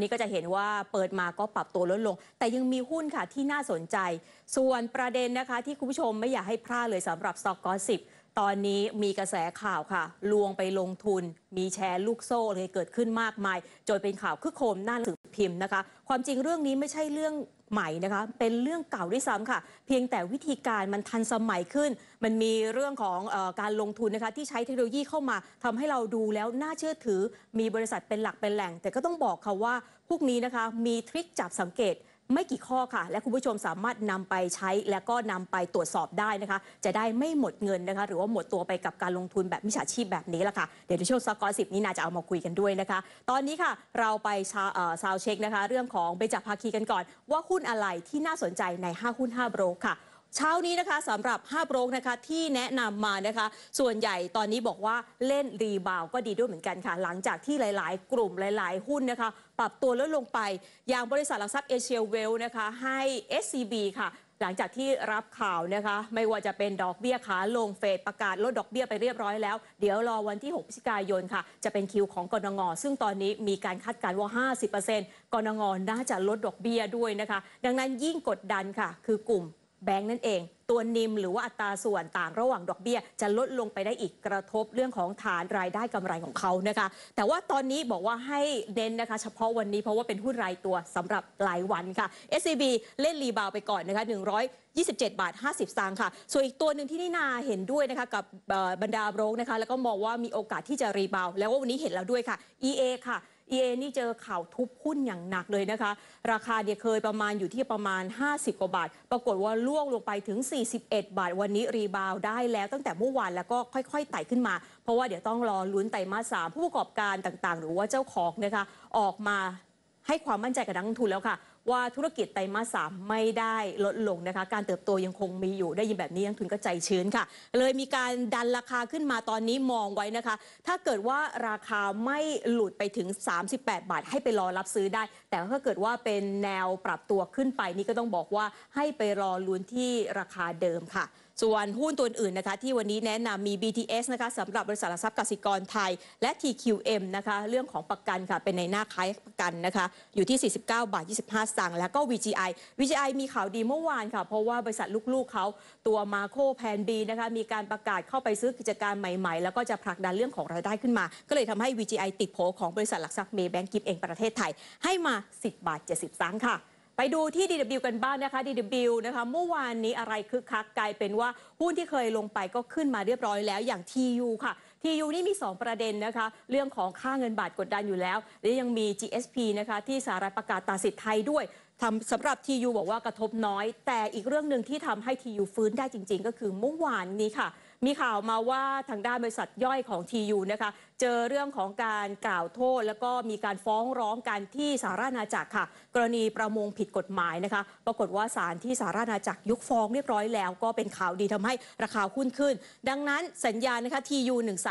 นี่ก็จะเห็นว่าเปิดมาก็ปรับตัวลดลง แต่ยังมีหุ้นค่ะที่น่าสนใจ ส่วนประเด็นนะคะที่คุณผู้ชมไม่อยากให้พลาดเลยสำหรับสต็อกกอสิบตอนนี้มีกระแสข่าวค่ะ ลวงไปลงทุน มีแชร์ ลูกโซ่เลยเกิดขึ้นมากมายจนเป็นข่าวคึกโคมหน้าหนังสือพิมพ์นะคะ ความจริงเรื่องนี้ไม่ใช่เรื่องใหม่นะคะเป็นเรื่องเก่าด้วยซ้ำค่ะเพียงแต่วิธีการมันทันสมัยขึ้น มันมีเรื่องของอการลงทุนนะคะที่ใช้เทคโนโลยีเข้ามา ทำให้เราดูแล้วน่าเชื่อถือมีบริษัทเป็นหลักเป็นแหล่ง แต่ก็ต้องบอกค่ะว่าพวกนี้นะคะมีทริคจับสังเกตไม่กี่ข้อค่ะ และคุณผู้ชมสามารถนำไปใช้ และก็นำไปตรวจสอบได้นะคะ จะได้ไม่หมดเงินนะคะ หรือว่าหมดตัวไปกับการลงทุนแบบมิจฉาชีพแบบนี้ละค่ะเดี๋ยวในช่วงสกอร์สิบนี้นาจะเอามาคุยกันด้วยนะคะ ตอนนี้ค่ะเราไปซาวเช็คนะคะ เรื่องของเบญจภาคีกันก่อน ว่าหุ้นอะไรที่น่าสนใจใน5หุ้น5โบรกค่ะเช้านี้นะคะสำหรับ5โปรกนะคะที่แนะนำมานะคะ ส่วนใหญ่ตอนนี้บอกว่าเล่นรีบาวก็ดีด้วยเหมือนกันค่ะ หลังจากที่หลาย ๆ กลุ่มหลาย ๆ หุ้นนะคะ ปรับตัวลดลงไปอย่างบริษัทหลักทรัพย์เอเชียเวลนะคะ ให้ SCB ค่ะ หลังจากที่รับข่าวนะคะ ไม่ว่าจะเป็นดอกเบี้ยขาลงเฟดประกาศลดดอกเบี้ยไปเรียบร้อยแล้วเดี๋ยวรอวันที่6พฤศจิกายนค่ะ จะเป็นคิวของกนงซึ่งตอนนี้มีการคาดการณ์ว่า 50%กนงน่าจะลดดอกเบี้ยด้วยนะคะ ดังนั้นยิ่งกดดันค่ะคือกลุ่มแบงก์นั่นเอง ตัวนิมหรือว่าอัตราส่วนต่างระหว่างดอกเบี้ยจะลดลงไปได้อีกกระทบเรื่องของฐานรายได้กำไรของเขานะคะ แต่ว่าตอนนี้บอกว่าให้เน้นนะคะ เฉพาะวันนี้เพราะว่าเป็นหุ้นรายตัวสำหรับหลายวันค่ะ SCB เล่นรีบาวไปก่อนนะคะ127 บาท50สตางค์ค่ะ ส่วนอีกตัวหนึ่งที่นี่นาเห็นด้วยนะคะกับบรรดาโรงนะคะแล้วก็มองว่ามีโอกาสที่จะรีบาวแล้ววันนี้เห็นแล้วด้วยค่ะ EA ค่ะ EA นี่เจอข่าวทุบหุ้นอย่างหนักเลยนะคะ ราคาเนี่ยเคยประมาณอยู่ที่ประมาณ 50กว่าบาทปรากฏว่าล่วงลงไปถึง 41 บาท วันนี้รีบาวได้แล้วตั้งแต่เมื่อวานแล้วก็ค่อยๆไต่ขึ้นมา เพราะว่าเดี๋ยวต้องรอลุ้นไต่มาสามผู้ประกอบการต่างๆ หรือว่าเจ้าของนะคะออกมาให้ความมั่นใจกับนักลงทุนแล้วค่ะ ว่าธุรกิจไตรมาสสามไม่ได้ลดลงนะคะ การเติบโตยังคงมีอยู่ได้ยินแบบนี้นักทุนก็ใจชื้นค่ะ เลยมีการดันราคาขึ้นมาตอนนี้มองไว้นะคะ ถ้าเกิดว่าราคาไม่หลุดไปถึง 38 บาท ให้ไปรอรับซื้อได้ แต่ถ้าเกิดว่าเป็นแนวปรับตัวขึ้นไปนี่ก็ต้องบอกว่าให้ไปรอลุ้นที่ราคาเดิมค่ะส่วนหุ้นตัวอื่นนะคะ ที่วันนี้แนะนำมี BTS นะคะสำหรับบริษัทหลักทรัพย์กสิกรไทย และ TQM นะคะเรื่องของประกันค่ะเป็นในหน้าขายประกันนะคะ อยู่ที่49บาท25สตางค์แล้วก็ VGI VGI มีข่าวดีเมื่อวานค่ะ เพราะว่าบริษัทลูกๆเขาตัวมาโคแพนบีนะคะมีการประกาศเข้าไปซื้อกิจการใหม่ๆแล้วก็จะผลักดันเรื่องของรายได้ขึ้นมาก็เลยทำให้ VGI ติดโผของบริษัทหลักทรัพย์เมย์แบงก์กิฟเองประเทศไทยให้มา 10บาท70สตางค์ค่ะไปดูที่ DW กันบ้างนะคะ DW นะคะเมื่อวานนี้อะไรคึกคักกลายเป็นว่าหุ้นที่เคยลงไปก็ขึ้นมาเรียบร้อยแล้วอย่าง TU ค่ะ TU นี่มี 2 ประเด็นนะคะ เรื่องของค่าเงินบาทกดดันอยู่แล้วและยังมี GSP นะคะที่สหรัฐประกาศตัดสิทธิ์ไทยด้วยทำสำหรับ TU บอกว่ากระทบน้อยแต่อีกเรื่องหนึ่งที่ทำให้ TU ฟื้นได้จริง ๆ ก็คือเมื่อวานนี้ค่ะมีข่าวมาว่าทางด้านบริษัทย่อยของ TU นะคะเจอเรื่องของการกล่าวโทษ แล้วก็มีการฟ้องร้องกันที่สาราณาจักรค่ะ กรณีประมงผิดกฎหมายนะคะ ปรากฏว่าศาลที่สาราณาจักรยกฟ้องเรียบร้อยแล้ว ก็เป็นข่าวดีทำให้ราคาหุ้นขึ้นดังนั้นสัญญานะคะ TU13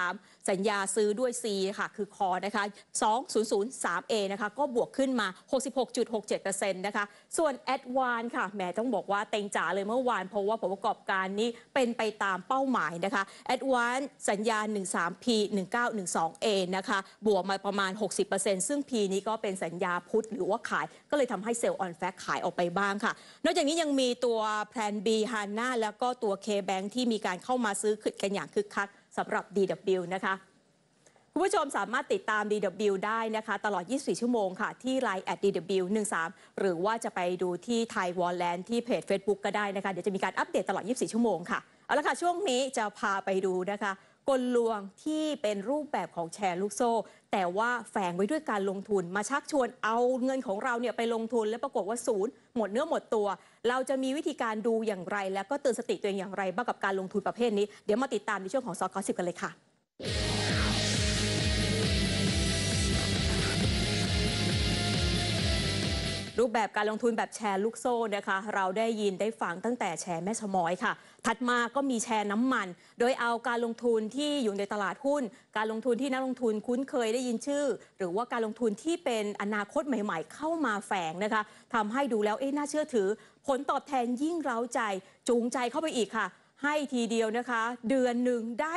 สัญญาซื้อด้วย C ค่ะคือคอนะคะ 2003A นะคะก็บวกขึ้นมา66.67%นะคะส่วน a d v a n ค่ะแหมต้องบอกว่าเต็งจ๋าเลยเมื่อวานเพราะว่าผลประกอบการนี้เป็นไปตามเป้าหมายนะคะ a d v a n สัญญา 13P 1912 2A นะคะบวกมาประมาณ 60%ซึ่ง P นี้ก็เป็นสัญญาพุทธหรือว่าขายก็เลยทำให้เซลล์ออนแฟกขายออกไปบ้างค่ะนอกจากนี้ยังมีตัวแพลน B ฮาน่าแล้วก็ตัว K-Bank ที่มีการเข้ามาซื้อขึ้นกันอย่างคึกคักสำหรับ DW นะคะคุณผู้ชมสามารถติดตาม DW ได้นะคะตลอด 24 ชั่วโมงค่ะที่ Line ด t DW 1 3หรือว่าจะไปดูที่ไทยวอล l ล a n d ที่เพจ Facebook ก็ได้นะคะเดี๋ยวจะมีการอัปเดตตลอด 24 ชั่วโมงค่ะเอาละค่ะช่วงนี้จะพาไปดูนะคะกลลวงที่เป็นรูปแบบของแชร์ลูกโซ่แต่ว่าแฝงไว้ด้วยการลงทุนมาชักชวนเอาเงินของเราเนี่ยไปลงทุนแล้วปรากฏว่าศูนย์ หมดเนื้อหมดตัว เราจะมีวิธีการดูอย่างไร แล้วก็เตือนสติตัวเองอย่างไรบ้างกับการลงทุนประเภทนี้ เดี๋ยวมาติดตามในช่วงของซอคอสิบกันเลยค่ะรูปแบบการลงทุนแบบแชร์ลูกโซ่นะคะ เราได้ยินได้ฟังตั้งแต่แชร์แม่ชมอยค่ะ ถัดมาก็มีแชร์น้ำมัน โดยเอาการลงทุนที่อยู่ในตลาดหุ้น การลงทุนที่นักลงทุนคุ้นเคยได้ยินชื่อ หรือว่าการลงทุนที่เป็นอนาคตใหม่ ๆ เข้ามาแฝงนะคะทำให้ดูแล้วเอ๊ะน่าเชื่อถือ ผลตอบแทนยิ่งเร้าใจ จูงใจเข้าไปอีกค่ะ ให้ทีเดียวนะคะ เดือนหนึ่งได้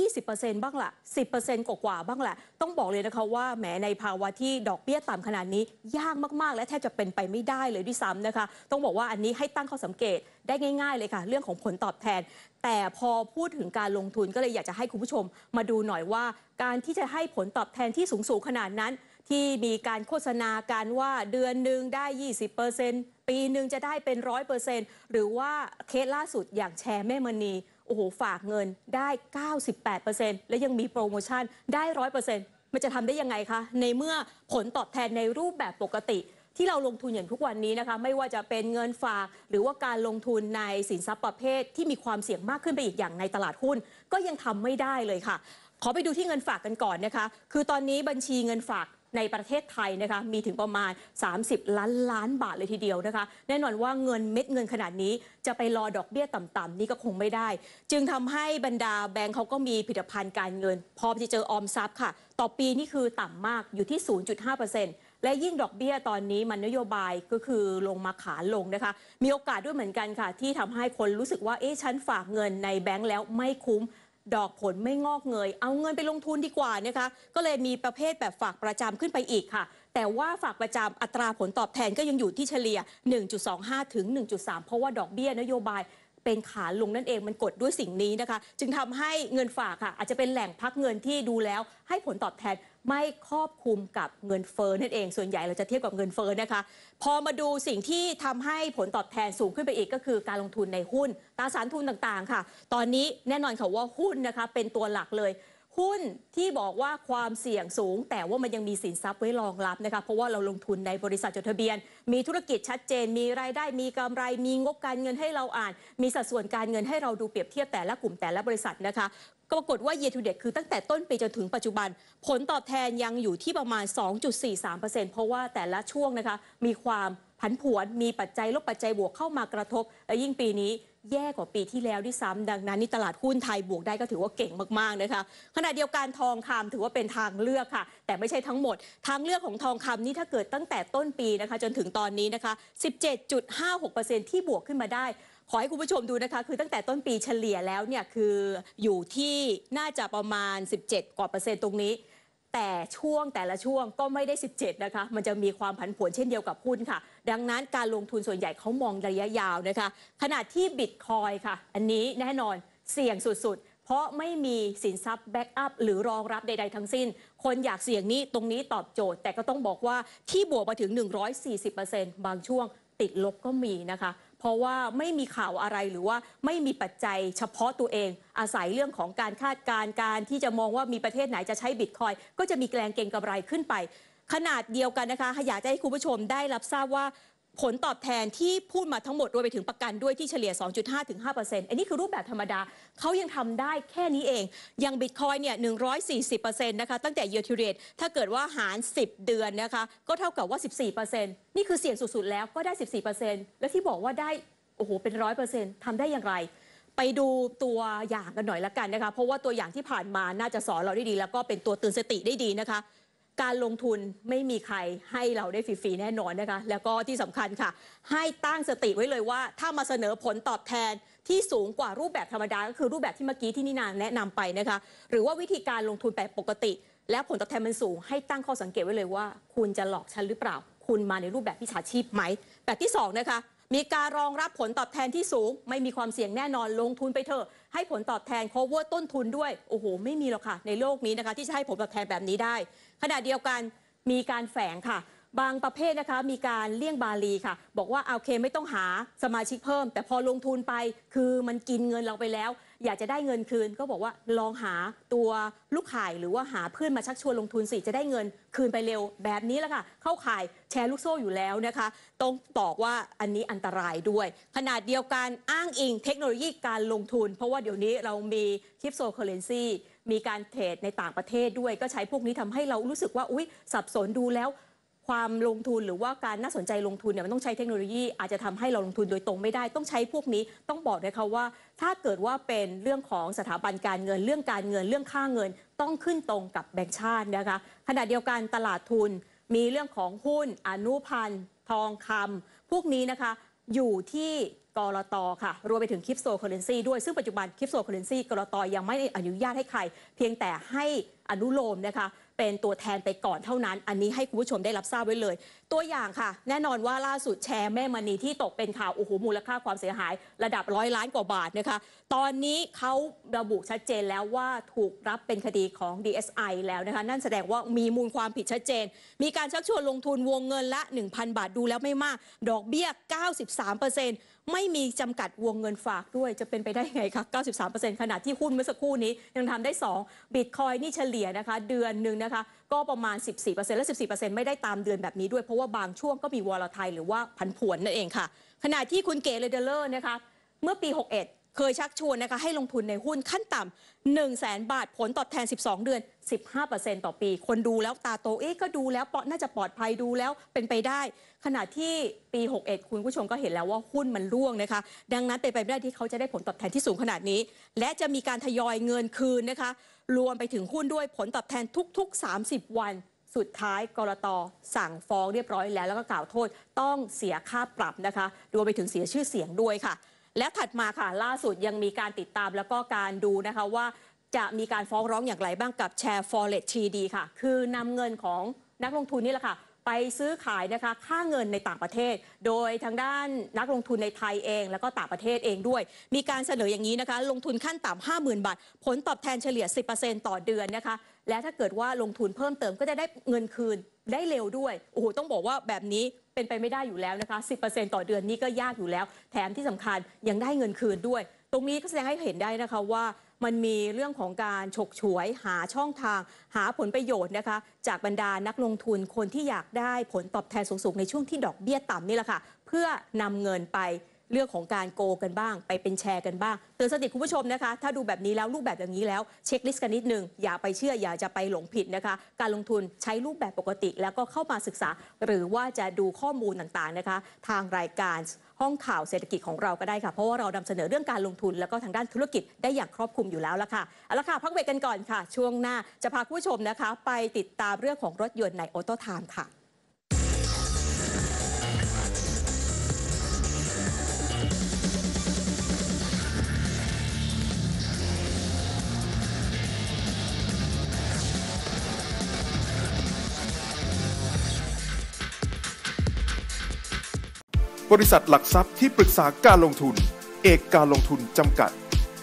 20%บ้างละ10%กว่าๆบ้างแหละต้องบอกเลยนะคะว่าแหมในภาวะที่ดอกเบี้ยต่ำขนาดนี้ยากมากๆ และแทบจะเป็นไปไม่ได้เลยด้วยซ้ำนะคะต้องบอกว่าอันนี้ให้ตั้งข้อสังเกตได้ง่าย ๆ เลยค่ะ เรื่องของผลตอบแทน แต่พอพูดถึงการลงทุนก็เลยอยากจะให้คุณผู้ชม มาดูหน่อยว่า การที่จะให้ผลตอบแทนที่สูงๆขนาดนั้น ที่มีการโฆษณาการว่าเดือนหนึ่งได้ 20%ปีหนึ่งจะได้เป็นน0 0หรือว่าเคสล่าสุดอย่างแชร์แม่มณีโอ้โหฝากเงินได้ 98%และยังมีโปรโมชั่นได้100%มันจะทำได้ยังไงคะในเมื่อผลตอบแทนในรูปแบบปกติ ที่เราลงทุนอย่างทุกวันนี้นะคะไม่ว่าจะเป็นเงินฝาก หรือว่าการลงทุนในสินทรัพย์ประเภทที่มีความเสี่ยงมากขึ้นไปอีกอย่างในตลาดหุ้น ก็ยังทำไม่ได้เลยค่ะ ขอไปดูที่เงินฝากกันก่อนนะคะคือตอนนี้บัญชีเงินฝากในประเทศไทยนะคะมีถึงประมาณ 30 ล้านล้านบาทเลยทีเดียวนะคะแน่นอนว่าเงินเม็ดเงินขนาดนี้ จะไปรอดอกเบี้ยต่ำๆนี่ก็คงไม่ได้ จึงทำให้บรรดาแบงก์เขาก็มีผลิตภัณฑ์การเงินพอจะเจอออมทรัพย์ค่ะต่อปีนี่คือต่ำมากอยู่ที่ 0.5%และยิ่งดอกเบี้ยตอนนี้มันนโยบายก็คือลงมาขาลงนะคะ มีโอกาสด้วยเหมือนกันค่ะ ที่ทำให้คนรู้สึกว่าเอ๊ะฉันฝากเงิน ในแบงก์แล้วไม่คุ้มดอกผลไม่งอกเงยเอาเงินไปลงทุนดีกว่านะคะก็เลยมีประเภทแบบฝากประจำขึ้นไปอีกค่ะ แต่ว่าฝากประจำอัตราผลตอบแทนก็ยังอยู่ที่เฉลี่ย 1.25 ถึง 1.3 เพราะว่าดอกเบี้ยนโยบาย เป็นขาลงนั่นเองมันกดด้วยสิ่งนี้นะคะ จึงทำให้เงินฝากค่ะ อาจจะเป็นแหล่งพักเงินที่ดูแล้ว ให้ผลตอบแทนไม่ครอบคลุมกับเงินเฟ้อนั่นเอง ส่วนใหญ่เราจะเทียบกับเงินเฟ้อนะคะ พอมาดูสิ่งที่ทำให้ผลตอบแทนสูงขึ้นไปอีกก็คือการลงทุนในหุ้น ตราสารทุนต่างๆค่ะ ตอนนี้แน่นอนค่ะว่าหุ้นนะคะเป็นตัวหลักเลย หุ้นที่บอกว่าความเสี่ยงสูง แต่ว่ามันยังมีสินทรัพย์ไว้รองรับนะคะ เพราะว่าเราลงทุนในบริษัทจดทะเบียน มีธุรกิจชัดเจน มีรายได้ มีกำไร มีงบการเงินให้เราอ่าน มีสัดส่วนการเงินให้เราดูเปรียบเทียบแต่ละกลุ่มแต่ละบริษัทนะคะก็ปรากฏว่าเยอทูเด a คือ ตั้งแต่ต้นปีจนถึงปัจจุบัน ผลตอบแทนยังอยู่ที่ประมาณ 2.43%เพราะว่าแต่ละช่วงนะคะมีความผันผวน มีปัจจัยลบปัจจัยบวกเข้ามากระทบและยิ่งปีนี้แย่กว่าปีที่แล้วด้วยซ้ำดังนั้นนี่ตลาดหุ้นไทยบวกได้ก็ถือว่าเก่งมากๆนะคะขณะเดียวกันทองคำถือว่าเป็นทางเลือกค่ะ แต่ไม่ใช่ทั้งหมดทางเลือกของทองคำนี่ถ้าเกิดตั้งแต่ต้นปีนะคะจนถึงตอนนี้นะคะ 17.56%ที่บวกขึ้นมาได้ขอให้คุณผู้ชมดูนะคะคือตั้งแต่ต้นปีเฉลี่ยแล้วเนี่ยคือ อยู่ที่น่าจะประมาณ 17 กว่าเปอร์เซ็นต์ตรงนี้แต่ช่วงแต่ละช่วงก็ไม่ได้ 17 นะคะมันจะมีความผันผวนเช่นเดียวกับหุ้นค่ะ ดังนั้นการลงทุนส่วนใหญ่เขามองระยะยาวนะคะ ขณะที่บิตคอยค่ะ อันนี้แน่นอนเสี่ยงสุดๆ เพราะไม่มีสินทรัพย์แบ็กอัพหรือรองรับใด ๆ ทั้งสิ้น คนอยากเสี่ยงนี้ตรงนี้ตอบโจทย์ แต่ก็ต้องบอกว่าที่บวกมาถึง 140%บางช่วงติดลบก็มีนะคะเพราะว่าไม่มีข่าวอะไรหรือว่าไม่มีปัจจัย เฉพาะตัวเอง อาศัยเรื่องของการคาดการณ์การที่จะมองว่ามีประเทศไหนจะใช้บิตคอยก็จะมีแกลงเกงกำไรขึ้นไป ขนาดเดียวกันนะคะอยากจะให้คุณผู้ชมได้รับทราบว่าผลตอบแทนที่พูดมาทั้งหมดรวมไปถึงประกันด้วยที่เฉลี่ย 2.5ถึง5%อันนี้คือรูปแบบธรรมดาเขายังทำได้แค่นี้เองยังบิตคอยเนี่ย 140%นะคะตั้งแต่ year to date ถ้าเกิดว่าหาร 10 เดือนนะคะก็เท่ากับว่า 14%นี่คือเสี่ยงสุดๆแล้วก็ได้ 14%และที่บอกว่าได้โอ้โหเป็น100%ทำได้อย่างไรไปดูตัวอย่างกันหน่อยละกันนะคะเพราะว่าตัวอย่างที่ผ่านมาน่าจะสอนเราได้ดีแล้วก็เป็นตัวเตือนสติได้ดีนะคะการลงทุนไม่มีใครให้เราได้ฟรีๆแน่นอนนะคะแล้วก็ที่สำคัญค่ะ ให้ตั้งสติไว้เลยว่า ถ้ามาเสนอผลตอบแทนที่สูงกว่ารูปแบบธรรมดา ก็คือรูปแบบที่เมื่อกี้ที่นินาแนะนำไปนะคะหรือว่าวิธีการลงทุนแบบปกติและผลตอบแทนมันสูง ให้ตั้งข้อสังเกตไว้เลยว่า คุณจะหลอกฉันหรือเปล่า คุณมาในรูปแบบพิชาชีพไหมแบบที่2นะคะมีการรองรับผลตอบแทนที่สูงไม่มีความเสี่ยงแน่นอนลงทุนไปเถอะให้ผลตอบแทน cover ต้นทุนด้วย โอ้โห ไม่มีหรอกค่ะ ในโลกนี้นะคะ ที่จะให้ผลตอบแทนแบบนี้ได้ ขณะเดียวกันมีการแฝงค่ะ บางประเภทนะคะ มีการเลี่ยงบาลีค่ะ บอกว่าเอาเคไม่ต้องหาสมาชิกเพิ่ม แต่พอลงทุนไปคือมันกินเงินเราไปแล้วอยากจะได้เงินคืนก็บอกว่าลองหาตัวลูกข่ายหรือว่าหาเพื่อนมาชักชวนลงทุนสิจะได้เงินคืนไปเร็วแบบนี้แล้วค่ะเข้าข่ายแชร์ลูกโซ่อยู่แล้วนะคะต้องตอกว่าอันนี้อันตรายด้วย ขนาดเดียวกันอ้างอิงเทคโนโลยีการลงทุน เพราะว่าเดี๋ยวนี้เรามีคริปโตเคอเรนซีมีการเทรดในต่างประเทศด้วยก็ใช้พวกนี้ทำให้เรารู้สึกว่าอุ้ยสับสนดูแล้วความลงทุนหรือว่าการน่าสนใจลงทุนเนี่ยมันต้องใช้เทคโนโลยี อาจจะทำให้เราลงทุนโดยตรงไม่ได้ต้องใช้พวกนี้ต้องบอกเลยค่ะว่า ถ้าเกิดว่าเป็นเรื่องของสถาบันการเงิน เรื่องการเงิน เรื่องค่าเงิน ต้องขึ้นตรงกับแบงค์ชาตินะคะ ขณะเดียวกันตลาดทุนมีเรื่องของหุ้น อนุพันธ์ ทองคำ พวกนี้นะคะอยู่ที่กรอตค่ะรวมไปถึงคริปโตเคอเรนซีด้วยซึ่งปัจจุบันคริปโตเคอเรนซีกรอตยังไม่อนุญาตให้ใคร เพียงแต่ให้อนุโลมนะคะเป็นตัวแทนไปก่อนเท่านั้น อันนี้ให้คุณผู้ชมได้รับทราบไว้เลย ตัวอย่างค่ะ แน่นอนว่าล่าสุดแชร์แม่มณีที่ตกเป็นข่าวโอ้โห มูลค่าความเสียหาย ระดับร้อยล้านกว่าบาทนะคะ ตอนนี้เขาระบุชัดเจนแล้วว่าถูกรับเป็นคดีของ DSI แล้วนะคะ นั่นแสดงว่ามีมูลความผิดชัดเจน มีการชักชวนลงทุนวงเงินละ 1,000 บาทดูแล้วไม่มาก ดอกเบี้ย93%ไม่มีจำกัดวงเงินฝากด้วยจะเป็นไปได้ไงคะ 93%ขนาดที่หุ้นเมื่อสักครู่นี้ ยังทำได้ 2 บิตคอยนี่เฉลี่ยนะคะเดือนหนึ่งนะคะก็ประมาณ 14%และ14%ไม่ได้ตามเดือนแบบนี้ด้วยเพราะว่าบางช่วงก็มีวอลลทายหรือว่าพันผวนนั่นเองค่ะขณะที่คุณเก๋เลเดเลอร์นะคะเมื่อปี 61เคยชักชวนนะคะให้ลงทุนในหุ้นขั้นต่ำ1 0 0่งแบาท ผลตอบแทน 12 เดือน 15%ต่อปีคนดูแล้วตาโตเอ๊ะก็ดูแล้วปน่าจะปลอดภัยดูแล้วเป็นไปได้ขณะที่ปี 61 คุณผู้ชมก็เห็นแล้วว่าหุ้นมันร่วงนะคะ ดังนั้นเป็นไปไม่ได้ที่เขาจะได้ผลตอบแทนที่สูงขนาดนี้ และจะมีการทยอยเงินคืนนะคะ รวมไปถึงหุ้นด้วยผลตอบแทนทุก ๆ 30 วัน สุดท้ายกรตสั่งฟ้องเรียบร้อยแล้วแล้วก็กล่าวโทษต้องเสียค่าปรับนะคะรวมไปถึงเสียชื่อเสียงด้วยค่ะและถัดมาค่ะล่าสุดยังมีการติดตามแล้วก็การดูนะคะว่าจะมีการฟ้องร้องอย่างไรบ้างกับแชร์ร์เรสทีดีค่ะ คือนำเงินของนักลงทุนนี่แหละค่ะไปซื้อขายนะคะค่าเงินในต่างประเทศ โดยทางด้านนักลงทุนในไทยเอง แล้วก็ต่างประเทศเองด้วย มีการเสนออย่างนี้นะคะ ลงทุนขั้นต่ำ50,000บาทผลตอบแทนเฉลี่ย 10%ต่อเดือนนะคะและถ้าเกิดว่าลงทุนเพิ่มเติม ก็จะได้เงินคืนได้เร็วด้วยโอ้โหต้องบอกว่าแบบนี้เป็นไปไม่ได้อยู่แล้วนะคะ 10%ต่อเดือนนี้ก็ยากอยู่แล้ว แถมที่สำคัญยังได้เงินคืนด้วย ตรงนี้ก็แสดงให้เห็นได้นะคะว่ามันมีเรื่องของการฉกฉวย หาช่องทาง หาผลประโยชน์นะคะ จากบรรดานักลงทุนคนที่อยากได้ผลตอบแทนสูงๆในช่วงที่ดอกเบี้ยต่ำนี่แหละค่ะเพื่อนำเงินไปเรื่องของการโกกันบ้าง ไปเป็นแชร์กันบ้าง เตือนสติคุณผู้ชมนะคะ ถ้าดูแบบนี้แล้วรูปแบบอย่างนี้แล้ว เช็คลิสต์กันนิดนึงอย่าไปเชื่ออย่าจะไปหลงผิดนะคะ การลงทุนใช้รูปแบบปกติแล้วก็เข้ามาศึกษา หรือว่าจะดูข้อมูลต่างๆนะคะ ทางรายการห้องข่าวเศรษฐกิจของเราก็ได้ค่ะ เพราะว่าเรานำเสนอเรื่องการลงทุนแล้วก็ทางด้านธุรกิจได้อย่างครอบคลุมอยู่แล้วละค่ะเอาละค่ะพักเบรกกันก่อนค่ะ ช่วงหน้าจะพาผู้ชมนะคะ ไปติดตามเรื่องของรถยนต์ในออโต้ไทม์ค่ะบริษัทหลักทรัพย์ที่ปรึกษาการลงทุน เอกการลงทุนจำกัด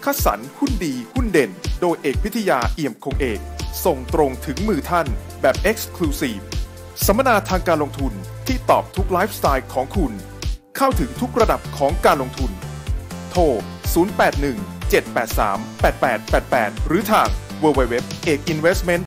คัดสรรหุ้นดีหุ้นเด่น โดยเอกพิทยาเอี่ยมคงเอก ส่งตรงถึงมือท่านแบบ Exclusive สัมมนาทางการลงทุนที่ตอบทุกไลฟ์สไตล์ของคุณ เข้าถึงทุกระดับของการลงทุน โทร 081 783 8888 หรือทาง www.ekinvestment